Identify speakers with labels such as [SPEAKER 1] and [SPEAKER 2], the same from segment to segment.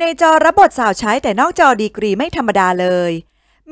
[SPEAKER 1] ในจอรับบทสาวใช้แต่นอกจอดีกรีไม่ธรรมดาเลย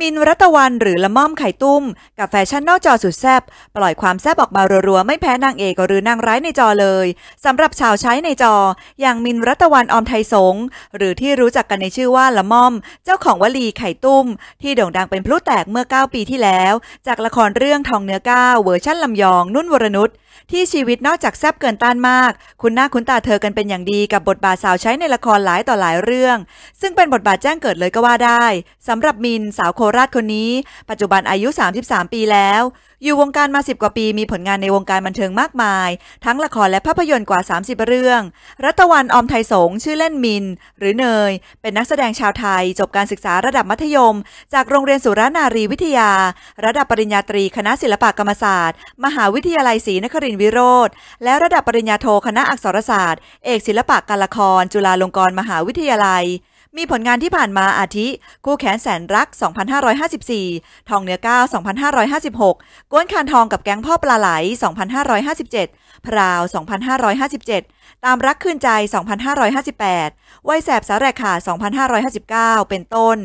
[SPEAKER 1] มินรัตวันหรือละม่อมไข่ตุ้ม กับแฟชั่นนอกจอสุดแซบปล่อยความแซบออกมารัวๆ ไม่แพ้นางเอกหรือนางร้ายในจอเลยสำหรับชาวใช้ในจออย่างมินรัตวันอมไทยสง หรือที่รู้จักกันในชื่อว่าละม่อม เจ้าของวลีไข่ตุ้ม ที่โด่งดังเป็นพลุแตกเมื่อ9ปีที่แล้ว จากละครเรื่องทองเนื้อก้าเวอร์ชั่นลำยอง นุ่นวรนุชที่ชีวิตนอกจากแซบเกินต้านมาก คุณหน้าคุณตาเธอกันเป็นอย่างดีกับบทบาทสาวใช้ในละครหลายต่อหลายเรื่อง ซึ่งเป็นบทบาทแจ้งเกิดเลยก็ว่าได้ สำหรับมินสาวโคราชคนนี้ ปัจจุบันอายุ 33 ปีแล้วอยู่วงการมาสิบกว่าปีมีผลงานในวงการบันเทิงมากมาย ทั้งละครและภาพยนตร์กว่า 30เรื่อง รัตวันอมไทยสง ชื่อเล่นมิน หรือเนย เป็นนักแสดงชาวไทย จบการศึกษาระดับมัธยม จากโรงเรียนสุรนารีวิทยา ระดับปริญญาตรีคณะศิลปกรรมศาสตร์ มหาวิทยาลัยศรีนครินทรวิโรธและระดับปริญญาโทคณะอักษรศาสตร์ เอกศิลปะการละคร จุฬาลงกรณ์มหาวิทยาลัยมีผลงานที่ผ่านมาอาทิ คู่แขนแสนรัก 2554 ทองเนื้อก้า2556ก้วนคานทองกับแก๊งพ่อปลาไหล 2557 พราว 2557 ตามรักคืนใจ 2558 ไวแสบสาแรกขา2559 เป็นต้น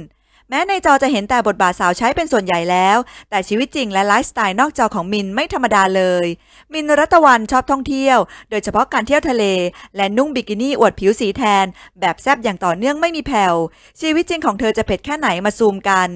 [SPEAKER 1] แม้ในจอจะเห็นแต่บทบาทสาวใช้เป็นส่วนใหญ่แล้ว แต่ชีวิตจริงและไลฟ์สไตล์นอกจอของมินไม่ธรรมดาเลย มินรัตวันชอบท่องเที่ยว โดยเฉพาะการเที่ยวทะเล และนุ่งบิกินี่อวดผิวสีแทน แบบแซบอย่างต่อเนื่องไม่มีแผ่ว ชีวิตจริงของเธอจะเผ็ดแค่ไหนมาซูมกัน